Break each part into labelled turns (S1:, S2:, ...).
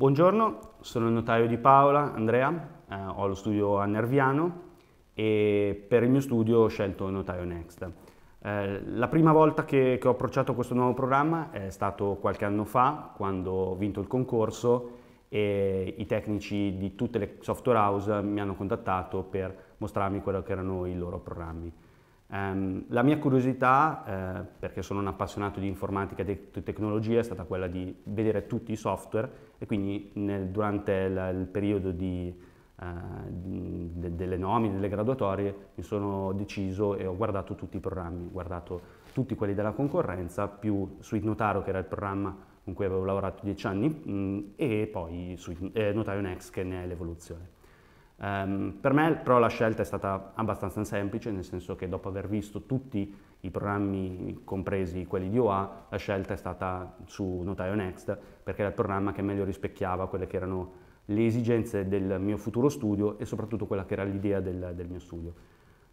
S1: Buongiorno, sono il notaio di Paola, Andrea, eh, ho lo studio a Nerviano e per il mio studio ho scelto Notaio Next. Eh, la prima volta che, che ho approcciato questo nuovo programma è stato qualche anno fa, quando ho vinto il concorso e i tecnici di tutte le software house mi hanno contattato per mostrarmi quello che erano i loro programmi. Ehm, la mia curiosità, eh, perché sono un appassionato di informatica e di tecnologia, è stata quella di vedere tutti i software e quindi nel, durante il periodo di, eh, de, delle nomine, delle graduatorie, mi sono deciso e ho guardato tutti i programmi, ho guardato tutti quelli della concorrenza, più Suite Notaro che era il programma con cui avevo lavorato dieci anni mm, e poi Suite, eh, Notario Next che ne è l'evoluzione. Um, per me però la scelta è stata abbastanza semplice, nel senso che dopo aver visto tutti i programmi, compresi quelli di OA, la scelta è stata su Notaio Next, perché era il programma che meglio rispecchiava quelle che erano le esigenze del mio futuro studio e soprattutto quella che era l'idea del, del mio studio.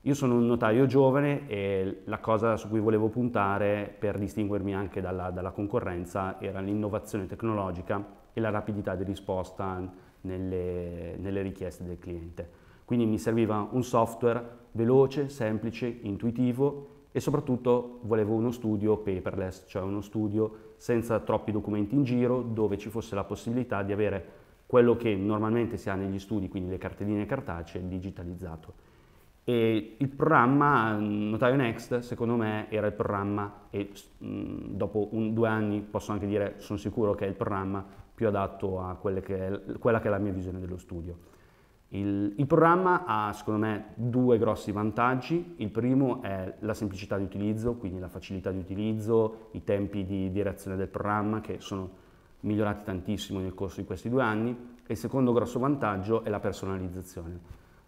S1: Io sono un notaio giovane e la cosa su cui volevo puntare per distinguermi anche dalla, dalla concorrenza era l'innovazione tecnologica e la rapidità di risposta nelle, nelle richieste del cliente. Quindi mi serviva un software veloce, semplice, intuitivo e soprattutto volevo uno studio paperless, cioè uno studio senza troppi documenti in giro dove ci fosse la possibilità di avere quello che normalmente si ha negli studi, quindi le cartelline cartacee, digitalizzato. E il programma mm, Notaio Next, secondo me, era il programma, e mh, mm, dopo un, due anni posso anche dire, sono sicuro che è il programma più adatto a che è, quella che è la mia visione dello studio. Il, il, programma ha secondo me due grossi vantaggi. Il primo è la semplicità di utilizzo, quindi la facilità di utilizzo, i tempi di, di reazione del programma che sono migliorati tantissimo nel corso di questi due anni. E il secondo grosso vantaggio è la personalizzazione,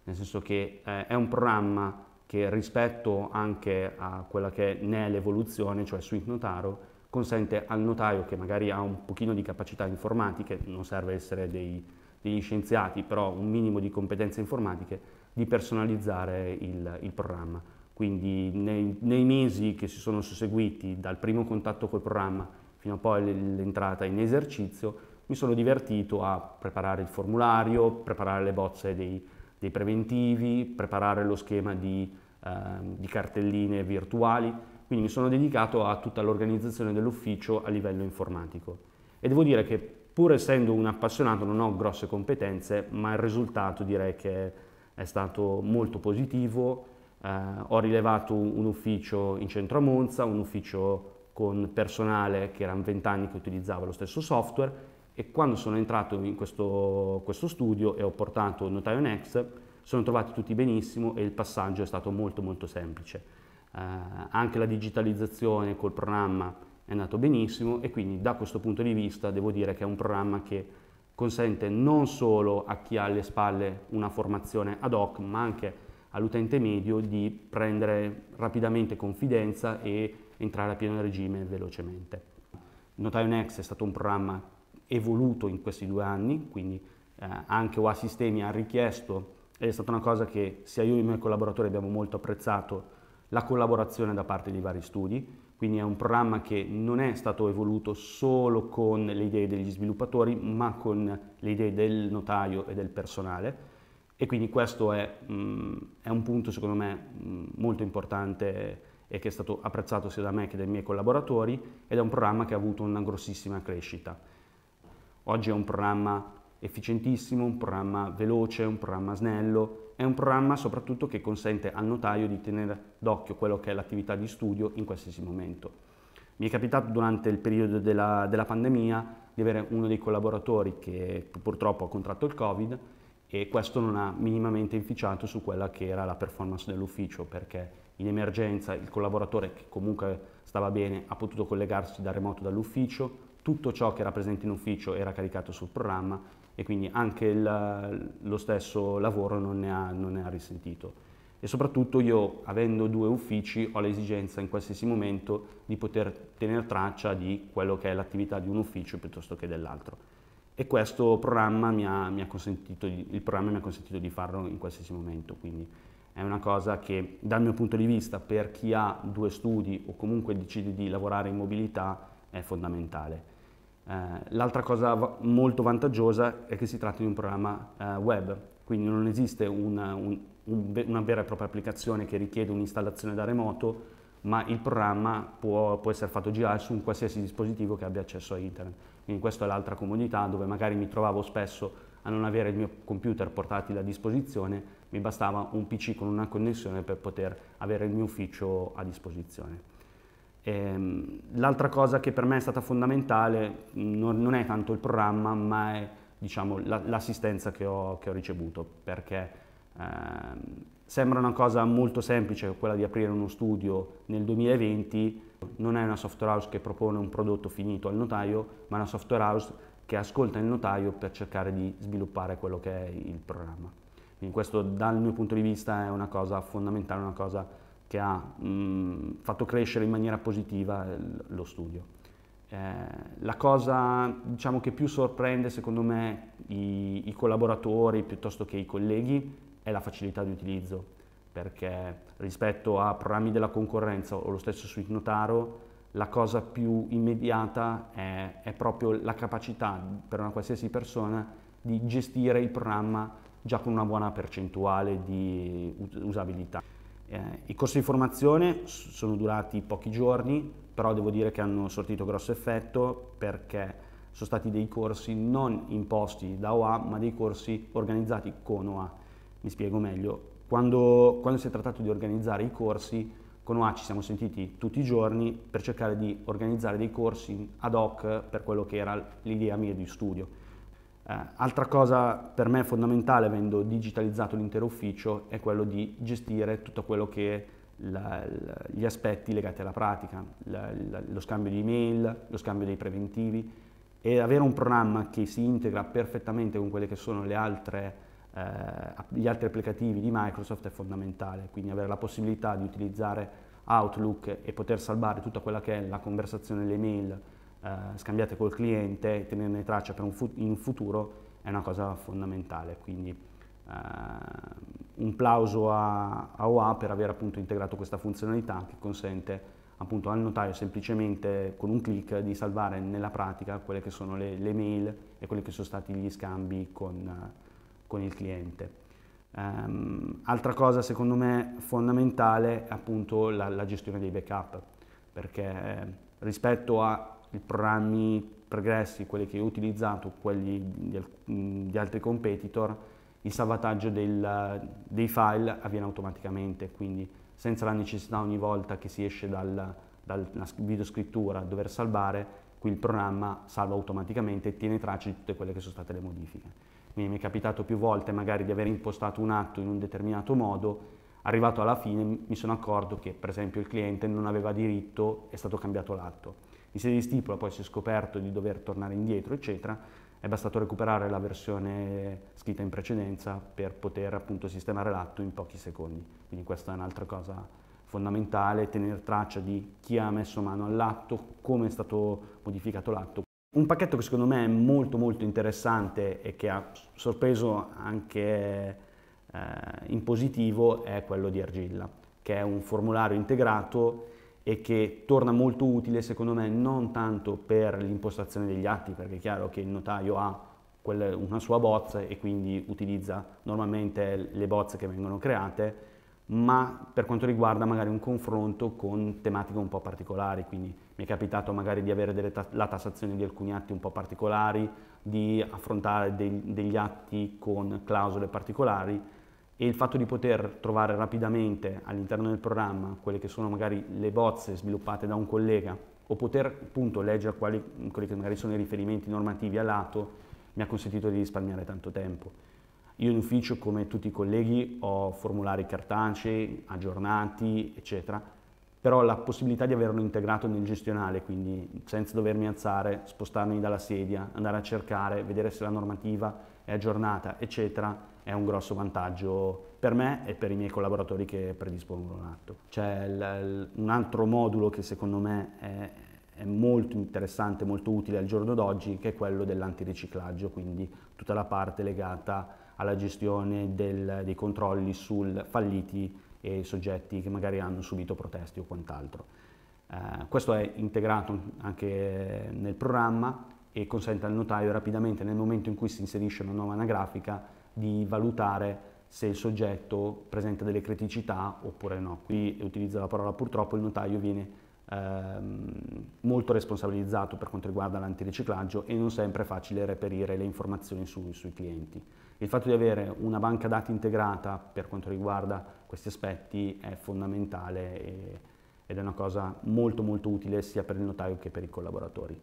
S1: nel senso che eh, è un programma che rispetto anche a quella che ne è l'evoluzione, cioè Suite Notaro, consente al notaio che magari ha un pochino di capacità informatiche, non serve essere dei, degli scienziati, però un minimo di competenze informatiche, di personalizzare il, il programma. Quindi nei, nei, mesi che si sono susseguiti dal primo contatto col programma fino a poi l'entrata in esercizio, mi sono divertito a preparare il formulario, preparare le bozze dei, dei preventivi, preparare lo schema di, eh, di cartelline virtuali, quindi mi sono dedicato a tutta l'organizzazione dell'ufficio a livello informatico. E devo dire che pur essendo un appassionato non ho grosse competenze, ma il risultato direi che è stato molto positivo. Eh, ho rilevato un ufficio in centro a Monza, un ufficio con personale che erano 20 anni che utilizzava lo stesso software e quando sono entrato in questo, questo studio e ho portato Notaio Next sono trovati tutti benissimo e il passaggio è stato molto molto semplice eh, anche la digitalizzazione col programma è andato benissimo e quindi da questo punto di vista devo dire che è un programma che consente non solo a chi ha alle spalle una formazione ad hoc ma anche all'utente medio di prendere rapidamente confidenza e entrare a pieno regime velocemente. Notaio Next è stato un programma evoluto in questi due anni, quindi eh, anche OA Sistemi ha richiesto, ed è stata una cosa che sia io e i miei collaboratori abbiamo molto apprezzato, la collaborazione da parte di vari studi, quindi è un programma che non è stato evoluto solo con le idee degli sviluppatori, ma con le idee del notaio e del personale. E quindi questo è, mh, mm, è un punto secondo me mh, mm, molto importante e che è stato apprezzato sia da me che dai miei collaboratori ed è un programma che ha avuto una grossissima crescita. Oggi è un programma efficientissimo, un programma veloce, un programma snello, è un programma soprattutto che consente al notaio di tenere d'occhio quello che è l'attività di studio in qualsiasi momento. Mi è capitato durante il periodo della, della pandemia di avere uno dei collaboratori che purtroppo ha contratto il Covid e questo non ha minimamente inficiato su quella che era la performance dell'ufficio perché in emergenza il collaboratore che comunque stava bene ha potuto collegarsi da remoto dall'ufficio, tutto ciò che era presente in ufficio era caricato sul programma e quindi anche il, lo stesso lavoro non ne, ha, non ne ha risentito. E soprattutto io, avendo due uffici, ho l'esigenza in qualsiasi momento di poter tenere traccia di quello che è l'attività di un ufficio piuttosto che dell'altro e questo programma mi ha, mi ha consentito, il programma mi ha consentito di farlo in qualsiasi momento, quindi è una cosa che dal mio punto di vista per chi ha due studi o comunque decide di lavorare in mobilità è fondamentale. Eh, l'altra cosa molto vantaggiosa è che si tratta di un programma eh, web, quindi non esiste una, un, un, una vera e propria applicazione che richiede un'installazione da remoto, ma il programma può, può essere fatto girare su un qualsiasi dispositivo che abbia accesso a internet. Quindi questa è l'altra comunità dove magari mi trovavo spesso a non avere il mio computer portatile a disposizione, mi bastava un PC con una connessione per poter avere il mio ufficio a disposizione. Ehm, l'altra cosa che per me è stata fondamentale non, non è tanto il programma, ma è diciamo, l'assistenza che ho, che ho, ricevuto, perché ehm, sembra una cosa molto semplice quella di aprire uno studio nel 2020, non è una software house che propone un prodotto finito al notaio, ma una software house che ascolta il notaio per cercare di sviluppare quello che è il programma. Quindi questo dal mio punto di vista è una cosa fondamentale, una cosa che ha mh, fatto crescere in maniera positiva lo studio. Eh, la cosa diciamo, che più sorprende secondo me i, i, collaboratori piuttosto che i colleghi è la facilità di utilizzo, perché rispetto a programmi della concorrenza o lo stesso Suite Notaro, la cosa più immediata è, è proprio la capacità per una qualsiasi persona di gestire il programma già con una buona percentuale di usabilità. Eh, I corsi di formazione sono durati pochi giorni, però devo dire che hanno sortito grosso effetto perché sono stati dei corsi non imposti da OA, ma dei corsi organizzati con OA. Mi spiego meglio. Quando, quando si è trattato di organizzare i corsi, con OA ci siamo sentiti tutti i giorni per cercare di organizzare dei corsi ad hoc per quello che era l'idea mia di studio eh, altra cosa per me fondamentale, avendo digitalizzato l'intero ufficio, è quello di gestire tutto quello che è la, la, gli aspetti legati alla pratica, la, lo scambio di email, lo scambio dei preventivi e avere un programma che si integra perfettamente con quelli che sono altre, eh, gli altri applicativi di Microsoft è fondamentale, quindi avere la possibilità di utilizzare Outlook e poter salvare tutta quella che è la conversazione, le email, eh, scambiate col cliente e tenerne traccia un in futuro è una cosa fondamentale. Quindi eh, un plauso a, a OA per aver appunto integrato questa funzionalità che consente appunto al notaio semplicemente con un clic di salvare nella pratica quelle che sono le, le mail e quelli che sono stati gli scambi con, con il cliente. Um, altra cosa secondo me fondamentale è appunto la, la gestione dei backup perché eh, rispetto a i programmi progressi, quelli che ho utilizzato, quelli di, di altri competitor, il salvataggio del, dei file avviene automaticamente, quindi senza la necessità ogni volta che si esce dal, dalla videoscrittura dover salvare, qui il programma salva automaticamente e tiene traccia di tutte quelle che sono state le modifiche. Quindi mi è capitato più volte magari di aver impostato un atto in un determinato modo, arrivato alla fine mi sono accorto che per esempio il cliente non aveva diritto, è stato cambiato l'atto in sede di stipula poi si è scoperto di dover tornare indietro, eccetera, è bastato recuperare la versione scritta in precedenza per poter appunto sistemare l'atto in pochi secondi. Quindi questa è un'altra cosa fondamentale, tenere traccia di chi ha messo mano all'atto, come è stato modificato l'atto. Un pacchetto che secondo me è molto molto interessante e che ha sorpreso anche eh, in positivo è quello di Argilla, che è un formulario integrato e che torna molto utile secondo me non tanto per l'impostazione degli atti, perché è chiaro che il notaio ha una sua bozza e quindi utilizza normalmente le bozze che vengono create, ma per quanto riguarda magari un confronto con tematiche un po' particolari, quindi mi è capitato magari di avere ta la tassazione di alcuni atti un po' particolari, di affrontare dei, degli atti con clausole particolari, e il fatto di poter trovare rapidamente all'interno del programma quelle che sono magari le bozze sviluppate da un collega o poter appunto leggere quali, quelli che magari sono i riferimenti normativi a lato mi ha consentito di risparmiare tanto tempo. Io in ufficio, come tutti i colleghi, ho formulari cartacei, aggiornati, eccetera, però la possibilità di averlo integrato nel gestionale, quindi senza dovermi alzare, spostarmi dalla sedia, andare a cercare, vedere se la normativa è aggiornata, eccetera, è un grosso vantaggio per me e per i miei collaboratori che predispongono l'atto. C'è un altro modulo che secondo me è, è molto interessante, molto utile al giorno d'oggi, che è quello dell'antiriciclaggio, quindi tutta la parte legata alla gestione del, dei controlli sul falliti e soggetti che magari hanno subito protesti o quant'altro. Eh, questo è integrato anche nel programma e consente al notaio rapidamente, nel momento in cui si inserisce una nuova anagrafica, di valutare se il soggetto presenta delle criticità oppure no. Qui utilizzo la parola purtroppo, il notaio viene ehm, molto responsabilizzato per quanto riguarda l'antiriciclaggio e non sempre è facile reperire le informazioni su, sui clienti. Il fatto di avere una banca dati integrata per quanto riguarda questi aspetti è fondamentale e, ed è una cosa molto molto utile sia per il notaio che per i collaboratori.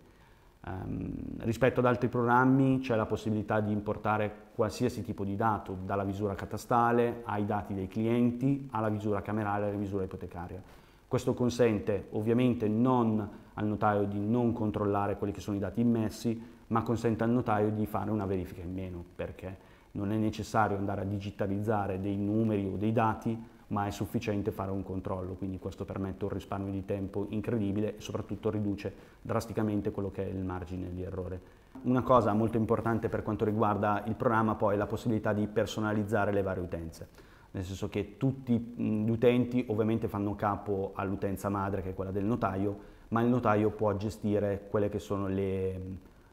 S1: Um, rispetto ad altri programmi c'è la possibilità di importare qualsiasi tipo di dato, dalla visura catastale ai dati dei clienti, alla visura camerale, alla visura ipotecaria. Questo consente ovviamente non al notaio di non controllare quelli che sono i dati immessi, ma consente al notaio di fare una verifica in meno, perché non è necessario andare a digitalizzare dei numeri o dei dati, ma è sufficiente fare un controllo, quindi questo permette un risparmio di tempo incredibile e soprattutto riduce drasticamente quello che è il margine di errore. Una cosa molto importante per quanto riguarda il programma poi è la possibilità di personalizzare le varie utenze nel senso che tutti gli utenti ovviamente fanno capo all'utenza madre che è quella del notaio, ma il notaio può gestire quelle che sono le,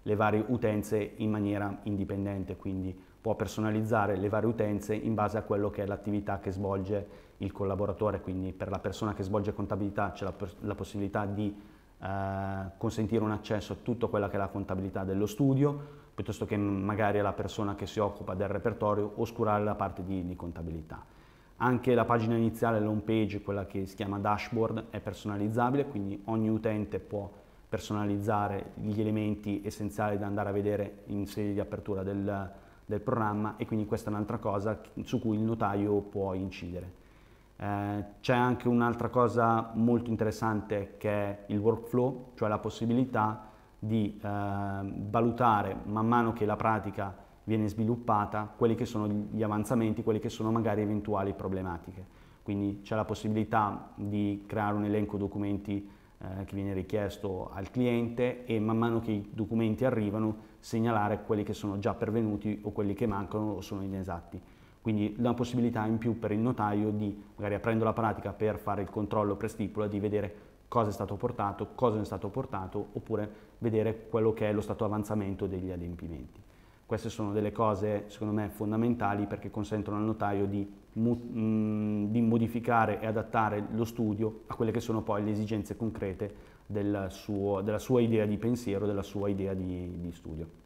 S1: le varie utenze in maniera indipendente, quindi può personalizzare le varie utenze in base a quello che è l'attività che svolge il collaboratore, quindi per la persona che svolge contabilità c'è la, la, possibilità di eh, consentire un accesso a tutto quella che è la contabilità dello studio, piuttosto che magari alla persona che si occupa del repertorio oscurare la parte di, di contabilità. Anche la pagina iniziale, l'home page, quella che si chiama dashboard, è personalizzabile, quindi ogni utente può personalizzare gli elementi essenziali da andare a vedere in sede di apertura del, del programma e quindi questa è un'altra cosa su cui il notaio può incidere. Eh, c'è anche un'altra cosa molto interessante che è il workflow, cioè la possibilità di eh, valutare man mano che la pratica viene sviluppata quelli che sono gli avanzamenti, quelli che sono magari eventuali problematiche. Quindi c'è la possibilità di creare un elenco documenti eh, che viene richiesto al cliente e man mano che i documenti arrivano segnalare quelli che sono già pervenuti o quelli che mancano o sono inesatti. Quindi la possibilità in più per il notaio di, magari aprendo la pratica per fare il controllo prestipula, di vedere cosa è stato portato, cosa non è stato portato, oppure vedere quello che è lo stato avanzamento degli adempimenti. Queste sono delle cose, secondo me, fondamentali perché consentono al notaio di, mh, mm, di modificare e adattare lo studio a quelle che sono poi le esigenze concrete del suo, della sua idea di pensiero, della sua idea di, di studio.